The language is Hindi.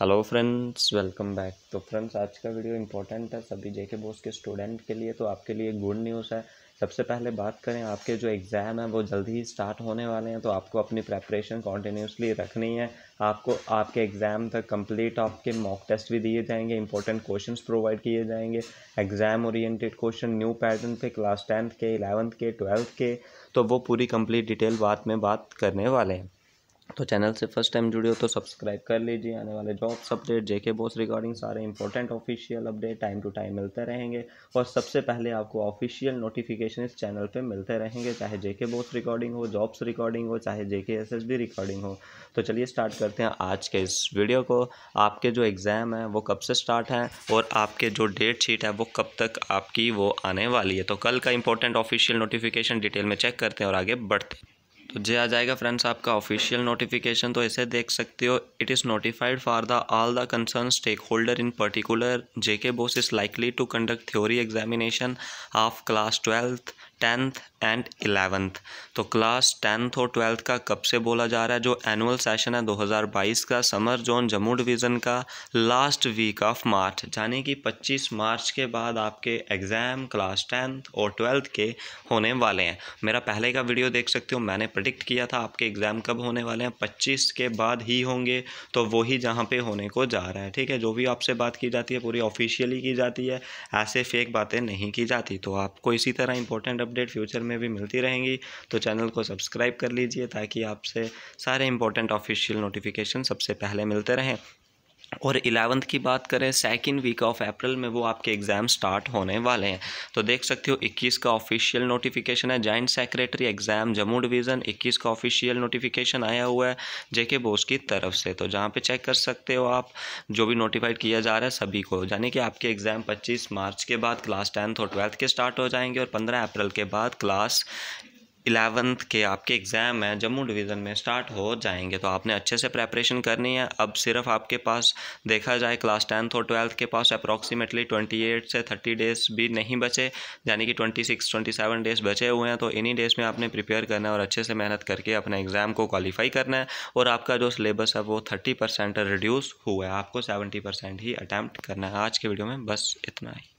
हेलो फ्रेंड्स वेलकम बैक तो फ्रेंड्स आज का वीडियो इंपॉर्टेंट है सभी जेके बोस के स्टूडेंट के लिए तो आपके लिए गुड न्यूज़ है सबसे पहले बात करें आपके जो एग्ज़ाम है वो जल्दी ही स्टार्ट होने वाले हैं तो आपको अपनी प्रेपरेशन कॉन्टीन्यूसली रखनी है आपको आपके एग्ज़ाम तक कंप्लीट आपके मॉक टेस्ट भी दिए जाएंगे इंपॉर्टेंट क्वेश्चंस प्रोवाइड किए जाएंगे exam oriented question new pattern पे क्लास टेंथ के इलेवंथ के ट्वेल्थ के तो वो पूरी कंप्लीट डिटेल बाद में बात करने वाले हैं तो चैनल से फर्स्ट टाइम जुड़े हो तो सब्सक्राइब कर लीजिए आने वाले jobs update JK boss regarding सारे important official update time to time मिलते रहेंगे और सबसे पहले आपको ऑफिशियल नोटिफिकेशन इस चैनल पे मिलते रहेंगे चाहे जेके बॉस रिकॉर्डिंग हो जॉब्स रिकॉर्डिंग हो चाहे JK S S B recording हो तो चलिए स्टार्ट करते हैं आज के इस वीडियो को आपके जो एग्ज़ाम है वो कब से स्टार्ट है और आपके जो डेट शीट है वो कब तक आपकी वो आने वाली है तो कल का इंपॉर्टेंट ऑफिशियल नोटिफिकेशन डिटेल में चेक करते हैं और आगे बढ़ते हैं तो जे आ जाएगा फ्रेंड्स आपका ऑफिशियल नोटिफिकेशन तो ऐसे देख सकते हो it is notified for the all the concern stakeholder in particular J K BOSE is likely to conduct theory examination of class twelfth tenth and eleventh तो क्लास टेंथ और ट्वेल्थ का कब से बोला जा रहा है जो एनुअल सेशन है 2022 का समर जोन जम्मू डिवीज़न का लास्ट वीक ऑफ मार्च यानी कि 25 मार्च के बाद आपके एग्ज़ाम क्लास टेंथ और ट्वेल्थ के होने वाले हैं मेरा पहले का वीडियो देख सकते हो मैंने प्रडिक्ट किया था आपके एग्ज़ाम कब होने वाले हैं पच्चीस के बाद ही होंगे तो वही जहाँ पर होने को जा रहा है ठीक है जो भी आपसे बात की जाती है पूरी ऑफिशियली की जाती है ऐसे फेक बातें नहीं की जाती तो आपको इसी तरह इंपॉर्टेंट अपडेट फ्यूचर में भी मिलती रहेंगी तो चैनल को सब्सक्राइब कर लीजिए ताकि आपसे सारे इंपॉर्टेंट ऑफिशियल नोटिफिकेशन सबसे पहले मिलते रहें और इलेवंथ की बात करें सेकेंड वीक ऑफ अप्रैल में वो आपके एग्ज़ाम स्टार्ट होने वाले हैं तो देख सकते हो 21 का ऑफिशियल नोटिफिकेशन है joint secretary exam Jammu division 21 का ऑफिशियल नोटिफिकेशन आया हुआ है जेके बोस की तरफ से तो जहाँ पे चेक कर सकते हो आप जो भी नोटिफाइड किया जा रहा है सभी को यानी कि आपके एग्ज़ाम पच्चीस मार्च के बाद क्लास टेंथ और ट्वेल्थ के स्टार्ट हो जाएंगे और पंद्रह अप्रैल के बाद क्लास इलेवंथ के आपके एग्ज़ाम हैं जम्मू डिवीज़न में स्टार्ट हो जाएंगे तो आपने अच्छे से प्रेपरेशन करनी है अब सिर्फ आपके पास देखा जाए क्लास टेंथ और ट्वेल्थ के पास अप्रॉक्सीमेटली ट्वेंटी एट से थर्टी डेज़ भी नहीं बचे यानी कि twenty six twenty seven days बचे हुए हैं तो इन्हीं डेज़ में आपने प्रिपेयर करना है और अच्छे से मेहनत करके अपने एग्ज़ाम को क्वालिफाई करना है और आपका जो सिलेबस है वो थर्टी परसेंट रिड्यूस हुआ है आपको सेवेंटी परसेंट ही अटैम्प्ट करना है आज के वीडियो में बस इतना ही